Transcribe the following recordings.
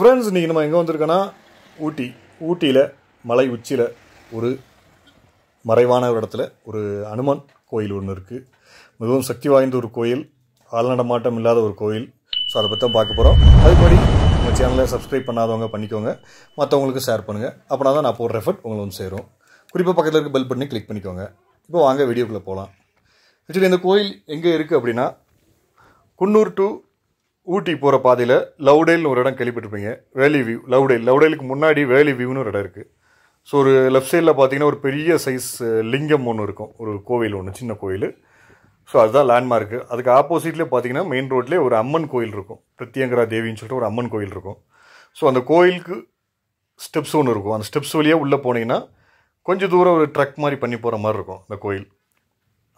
friends இன்றைக்கி நம்ம எங்கே வந்திருக்கோன்னா ஊட்டி ஊட்டியில் மலை உச்சியில் ஒரு மறைவான ஒரு இடத்துல ஒரு அனுமன் கோயில் ஒன்று இருக்குது மிகவும் சக்தி வாய்ந்த ஒரு கோயில் ஆழ்நடமாட்டம் இல்லாத ஒரு கோயில் ஸோ அதை பற்றி பார்க்க போகிறோம் அதுபடி நம்ம சேனலை சப்ஸ்கிரைப் பண்ணாதவங்க பண்ணிக்கோங்க மற்றவங்களுக்கு ஷேர் பண்ணுங்கள் அப்படின்னா தான் நான் போடுற எஃபர்ட் உங்களை வந்து சேரும் குறிப்பாக பக்கத்தில் இருக்க பெல் பண்ணி கிளிக் பண்ணிக்கோங்க இப்போ வாங்க வீடியோக்குள்ளே போகலாம் ஆக்சுவலி இந்த கோயில் எங்கே இருக்குது அப்படின்னா குன்னூர் டு ஊட்டி போகிற பாதையில் லவுடேல்னு ஒரு இடம் கேள்விப்பட்டிருப்பீங்க வேலி வியூ லவுடேல் லவுடேலுக்கு முன்னாடி வேலி வியூன்னு ஒரு இடம் இருக்குது ஸோ ஒரு லெஃப்ட் சைடில் பார்த்தீங்கன்னா ஒரு பெரிய சைஸ் லிங்கம் ஒன்று இருக்கும் ஒரு கோவில் ஒன்று சின்ன கோயில் ஸோ அதுதான் லேண்ட்மார்க்கு அதுக்கு ஆப்போசிட்லேயே பார்த்தீங்கன்னா மெயின் ரோட்லேயே ஒரு அம்மன் கோயில் இருக்கும் பிரத்யங்கரா தேவின்னு சொல்லிட்டு ஒரு அம்மன் கோயில் இருக்கும் ஸோ அந்த கோயிலுக்கு ஸ்டெப்ஸ் ஒன்று இருக்கும் அந்த ஸ்டெப்ஸ் வழியாக உள்ளே போனீங்கன்னா கொஞ்சம் தூரம் ஒரு ட்ரக் மாதிரி பண்ணி போகிற மாதிரி இருக்கும் அந்த கோயில்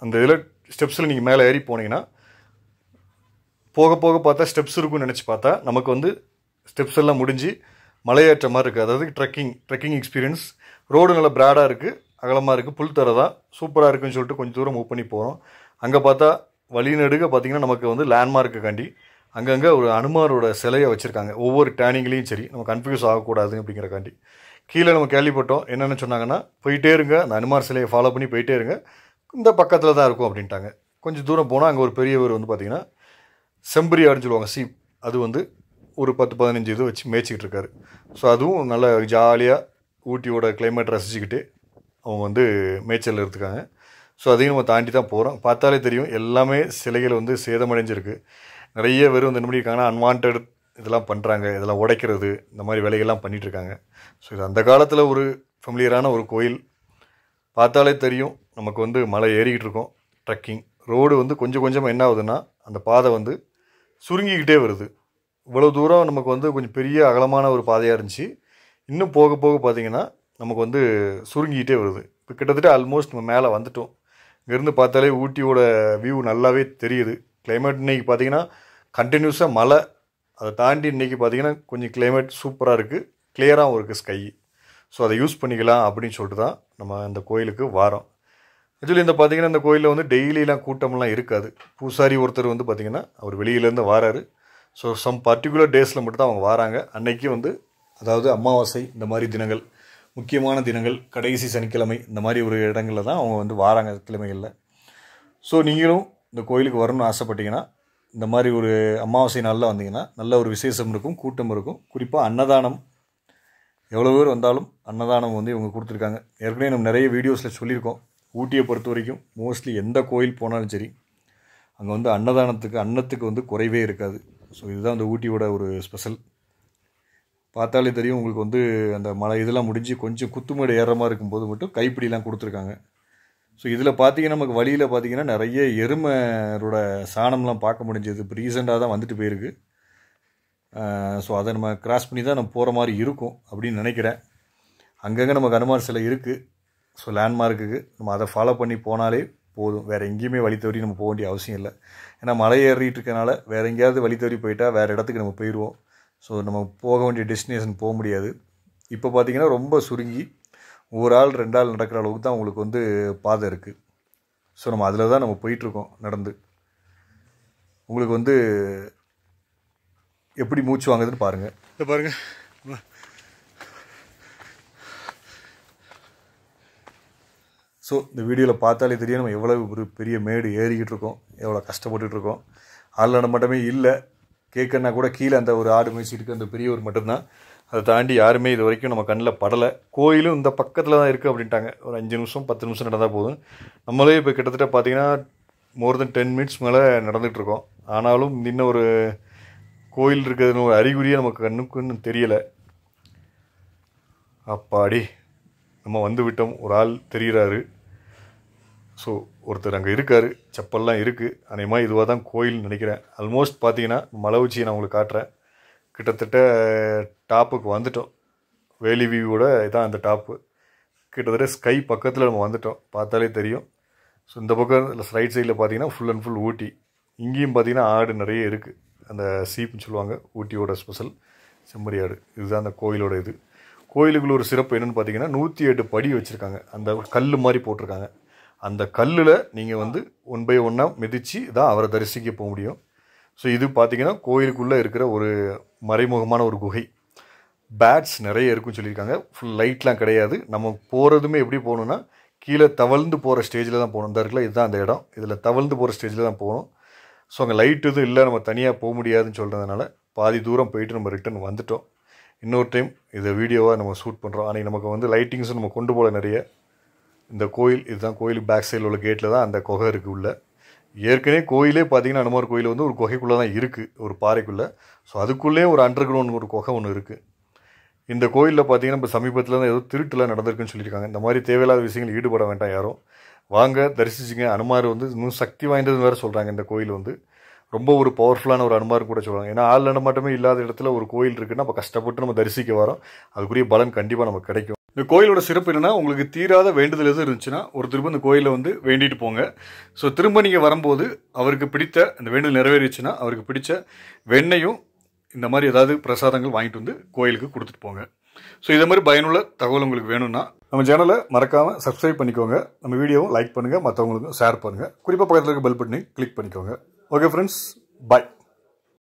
அந்த இதில் ஸ்டெப்ஸில் நீங்கள் மேலே ஏறி போனீங்கன்னா போக போக பார்த்தா ஸ்டெப்ஸ் இருக்கும்னு நினச்சி பார்த்தா நமக்கு வந்து ஸ்டெப்ஸ் எல்லாம் முடிஞ்சு மலையேற்ற மாதிரி இருக்குது அதாவது ட்ரெக்கிங் ட்ரெக்கிங் எக்ஸ்பீரியன்ஸ் ரோடு நல்லா பிராடாக இருக்குது அகலமாக இருக்குது புல் தர தான் சூப்பராக இருக்குன்னு சொல்லிட்டு கொஞ்சம் தூரம் மூவ் பண்ணி போகிறோம் அங்கே பார்த்தா வழிநடுக பார்த்திங்கன்னா நமக்கு வந்து லேண்ட்மார்க்குக்காண்டி அங்கங்கே ஒரு அனுமாரோட சிலையை வச்சுருக்காங்க ஒவ்வொரு டேனிங்லேயும் சரி நம்ம கன்ஃபியூஸ் ஆகக்கூடாது காண்டி கீழே நம்ம கேள்விப்பட்டோம் என்னென்னு சொன்னாங்கன்னா போயிட்டே இருங்க அந்த அனுமார் சிலையை ஃபாலோ பண்ணி போயிட்டே இருங்க இந்த பக்கத்தில் தான் இருக்கும் அப்படின்ட்டாங்க கொஞ்சம் தூரம் போனால் அங்கே ஒரு பெரியவர் வந்து பார்த்திங்கன்னா செம்பரியாடுன்னு சொல்லுவாங்க சீப் அது வந்து ஒரு பத்து பதினஞ்சு இது வச்சு மேய்ச்சிக்கிட்டு இருக்காரு ஸோ அதுவும் நல்லா ஜாலியாக ஊட்டியோட கிளைமேட் ரசிச்சுக்கிட்டு அவங்க வந்து மேய்ச்சல் இருக்காங்க ஸோ அதையும் நம்ம தாண்டி தான் போகிறோம் பார்த்தாலே தெரியும் எல்லாமே சிலைகள் வந்து சேதமடைஞ்சிருக்கு நிறைய பேர் வந்து என்ன பண்ணியிருக்காங்கன்னா அன்வான்ட் இதெல்லாம் பண்ணுறாங்க இதெல்லாம் உடைக்கிறது இந்த மாதிரி வேலைகள்லாம் பண்ணிகிட்ருக்காங்க ஸோ இது அந்த காலத்தில் ஒரு ஃபெமிலியரான ஒரு கோயில் பார்த்தாலே தெரியும் நமக்கு வந்து மலை ஏறிக்கிட்டு இருக்கோம் ட்ரக்கிங் ரோடு வந்து கொஞ்சம் கொஞ்சமாக என்ன ஆகுதுன்னா அந்த பாதை வந்து சுருங்கிக்கிட்டே வருது இவ்வளோ தூரம் நமக்கு வந்து கொஞ்சம் பெரிய அகலமான ஒரு பாதையாக இருந்துச்சு இன்னும் போக போக பார்த்திங்கன்னா நமக்கு வந்து சுருங்கிக்கிட்டே வருது இப்போ கிட்டத்தட்ட ஆல்மோஸ்ட் நம்ம மேலே வந்துட்டோம் இங்கேருந்து பார்த்தாலே ஊட்டியோட வியூ நல்லாவே தெரியுது கிளைமேட் இன்றைக்கி பார்த்திங்கன்னா கண்டினியூஸாக மழை அதை தாண்டி இன்றைக்கி பார்த்திங்கன்னா கொஞ்சம் கிளைமேட் சூப்பராக இருக்குது கிளியராகவும் இருக்குது ஸ்கை ஸோ அதை யூஸ் பண்ணிக்கலாம் அப்படின்னு சொல்லிட்டு தான் நம்ம அந்த கோயிலுக்கு வாரம் ஆக்சுவலி இந்த பார்த்திங்கன்னா இந்த கோயிலில் வந்து டெய்லியெலாம் கூட்டம்லாம் இருக்காது பூசாரி ஒருத்தர் வந்து பார்த்திங்கன்னா அவர் வெளியிலேருந்து வாராரு ஸோ சம் பர்டிகுலர் டேஸில் மட்டும்தான் அவங்க வராங்க அன்னைக்கு வந்து அதாவது அமாவாசை இந்த மாதிரி தினங்கள் முக்கியமான தினங்கள் கடைசி சனிக்கிழமை இந்த மாதிரி ஒரு இடங்களில் தான் அவங்க வந்து வாராங்க கிழமைகளில் ஸோ நீங்களும் இந்த கோயிலுக்கு வரணும்னு ஆசைப்பட்டீங்கன்னா இந்த மாதிரி ஒரு அமாவாசை நாளில் வந்தீங்கன்னா நல்ல ஒரு விசேஷம் இருக்கும் கூட்டம் இருக்கும் குறிப்பாக அன்னதானம் எவ்வளோ பேர் வந்தாலும் அன்னதானம் வந்து இவங்க கொடுத்துருக்காங்க ஏற்கனவே நம்ம நிறைய வீடியோஸில் சொல்லியிருக்கோம் ஊட்டியை பொறுத்த வரைக்கும் மோஸ்ட்லி எந்த கோயில் போனாலும் சரி அங்கே வந்து அன்னதானத்துக்கு அன்னத்துக்கு வந்து குறைவே இருக்காது ஸோ இதுதான் அந்த ஊட்டியோட ஒரு ஸ்பெஷல் பார்த்தாலே தெரியும் உங்களுக்கு வந்து அந்த மழை இதெல்லாம் முடிஞ்சு கொஞ்சம் குத்துமேடு மாதிரி இருக்கும்போது மட்டும் கைப்பிடிலாம் கொடுத்துருக்காங்க ஸோ இதில் பார்த்தீங்கன்னா நமக்கு வழியில் பார்த்தீங்கன்னா நிறைய எருமரோட சாணம்லாம் பார்க்க முடிஞ்சது இப்போ ரீசெண்டாக தான் வந்துட்டு போயிருக்கு ஸோ அதை நம்ம கிராஸ் பண்ணி தான் நம்ம போகிற மாதிரி இருக்கும் அப்படின்னு நினைக்கிறேன் அங்கங்கே நமக்கு அனுமார் சிலை இருக்குது ஸோ லேண்ட்மார்க்குக்கு நம்ம அதை ஃபாலோ பண்ணி போனாலே போதும் வேறு எங்கேயுமே வழி தவறி நம்ம போக வேண்டிய அவசியம் இல்லை ஏன்னா மலை ஏறிட்டு இருக்கனால வேறு எங்கேயாவது வழி தவறி போயிட்டால் வேறு இடத்துக்கு நம்ம போயிடுவோம் ஸோ நம்ம போக வேண்டிய டெஸ்டினேஷன் போக முடியாது இப்போ பார்த்திங்கன்னா ரொம்ப சுருங்கி ஒரு ஆள் ரெண்டு ஆள் நடக்கிற அளவுக்கு தான் உங்களுக்கு வந்து பாதை இருக்குது ஸோ நம்ம அதில் தான் நம்ம போயிட்டுருக்கோம் நடந்து உங்களுக்கு வந்து எப்படி மூச்சு வாங்குதுன்னு பாருங்கள் பாருங்கள் ஸோ இந்த வீடியோவில் பார்த்தாலே தெரியும் நம்ம எவ்வளோ ஒரு பெரிய மேடு ஏறிக்கிட்டு இருக்கோம் எவ்வளோ கஷ்டப்பட்டுட்டு இருக்கோம் ஆள்நடை மட்டுமே இல்லை கேட்கனா கூட கீழே அந்த ஒரு ஆடு இருக்குது அந்த பெரியவர் மட்டும்தான் அதை தாண்டி யாருமே இது வரைக்கும் நம்ம கண்ணில் படலை கோயிலும் இந்த பக்கத்தில் தான் இருக்குது அப்படின்ட்டாங்க ஒரு அஞ்சு நிமிஷம் பத்து நிமிஷம் நடந்தால் போதும் நம்மளே இப்போ கிட்டத்தட்ட பார்த்திங்கன்னா மோர் தென் டென் மினிட்ஸ் மேலே நடந்துகிட்ருக்கோம் ஆனாலும் இன்னும் ஒரு கோயில் இருக்கிறதுன்னு ஒரு அறிகுறியே நமக்கு கண்ணுக்கு இன்னும் தெரியலை அப்பாடி நம்ம வந்து விட்டோம் ஒரு ஆள் தெரிகிறாரு ஸோ ஒருத்தர் அங்கே இருக்கார் செப்பல்லாம் இருக்குது அநேகமாக இதுவாக தான் கோயில்னு நினைக்கிறேன் ஆல்மோஸ்ட் பார்த்தீங்கன்னா மலை உச்சியை நான் உங்களுக்கு காட்டுறேன் கிட்டத்தட்ட டாப்புக்கு வந்துட்டோம் வேலி வியூவோட இதான் அந்த டாப்பு கிட்டத்தட்ட ஸ்கை பக்கத்தில் நம்ம வந்துட்டோம் பார்த்தாலே தெரியும் ஸோ இந்த பக்கம் ரைட் சைடில் பார்த்தீங்கன்னா ஃபுல் அண்ட் ஃபுல் ஊட்டி இங்கேயும் பார்த்தீங்கன்னா ஆடு நிறைய இருக்குது அந்த சீப்னு சொல்லுவாங்க ஊட்டியோட ஸ்பெஷல் செம்மறி ஆடு இதுதான் அந்த கோயிலோட இது கோயிலுக்குள்ள ஒரு சிறப்பு என்னென்னு பார்த்தீங்கன்னா நூற்றி எட்டு படி வச்சுருக்காங்க அந்த கல் மாதிரி போட்டிருக்காங்க அந்த கல்லில் நீங்கள் வந்து ஒன் பை ஒன்னாக மிதித்து தான் அவரை தரிசிக்க போக முடியும் ஸோ இது பார்த்திங்கன்னா கோயிலுக்குள்ளே இருக்கிற ஒரு மறைமுகமான ஒரு குகை பேட்ஸ் நிறைய இருக்குன்னு சொல்லியிருக்காங்க ஃபுல் லைட்லாம் கிடையாது நம்ம போகிறதுமே எப்படி போகணுன்னா கீழே தவழ்ந்து போகிற ஸ்டேஜில் தான் போகணும் இந்த இருக்குல்ல இதுதான் அந்த இடம் இதில் தவழ்ந்து போகிற ஸ்டேஜில் தான் போகணும் ஸோ அங்கே லைட் எதுவும் இல்லை நம்ம தனியாக போக முடியாதுன்னு சொல்கிறதுனால பாதி தூரம் போயிட்டு நம்ம ரிட்டன் வந்துவிட்டோம் இன்னொரு டைம் இதை வீடியோவாக நம்ம ஷூட் பண்ணுறோம் அன்றைக்கி நமக்கு வந்து லைட்டிங்ஸும் நம்ம கொண்டு போகல நிறைய இந்த கோயில் இதுதான் கோயில் பேக் சைடில் உள்ள கேட்டில் தான் அந்த குகை இருக்குது உள்ளே ஏற்கனவே கோயிலே பார்த்திங்கன்னா அனுமார் கோயில் வந்து ஒரு குகைக்குள்ளே தான் இருக்குது ஒரு பாறைக்குள்ளே ஸோ அதுக்குள்ளே ஒரு அண்டர் கிரவுண்ட் ஒரு குகை ஒன்று இருக்குது இந்த கோயிலில் பார்த்திங்கன்னா இப்போ சமீபத்தில் தான் ஏதோ திருட்டுலாம் நடந்திருக்குன்னு சொல்லியிருக்காங்க இந்த மாதிரி தேவையில்லாத விஷயங்கள் ஈடுபட வேண்டாம் யாரும் வாங்க தரிசிச்சுங்க அனுமார் வந்து இன்னும் சக்தி வாய்ந்ததுன்னு வேறு சொல்கிறாங்க இந்த கோயில் வந்து ரொம்ப ஒரு பவர்ஃபுல்லான ஒரு அனுமார் கூட சொல்கிறாங்க ஏன்னா ஆள் நடமாட்டமே இல்லாத இடத்துல ஒரு கோயில் இருக்குன்னா அப்போ கஷ்டப்பட்டு நம்ம தரிசிக்க வரோம் அதுக்குரிய பலன் கண்டிப்பாக நமக்கு கிடைக்கும் இந்த கோயிலோட சிறப்பு என்னென்னா உங்களுக்கு தீராத வேண்டுதல் எதுவும் இருந்துச்சுன்னா ஒரு திரும்ப இந்த கோயிலில் வந்து வேண்டிட்டு போங்க ஸோ திரும்ப நீங்கள் வரும்போது அவருக்கு பிடித்த அந்த வேண்டுதல் நிறைவேறிச்சுன்னா அவருக்கு பிடித்த வெண்ணையும் இந்த மாதிரி ஏதாவது பிரசாதங்கள் வாங்கிட்டு வந்து கோயிலுக்கு கொடுத்துட்டு போங்க ஸோ இதே மாதிரி பயனுள்ள தகவல் உங்களுக்கு வேணும்னா நம்ம சேனலை மறக்காமல் சப்ஸ்கிரைப் பண்ணிக்கோங்க நம்ம வீடியோவும் லைக் பண்ணுங்கள் மற்றவங்களுக்கும் ஷேர் பண்ணுங்கள் குறிப்பாக பக்கத்தில் இருக்க பெல் பட்டனை கிளிக் பண்ணிக்கோங்க ஓகே ஃப்ரெண்ட்ஸ் பாய்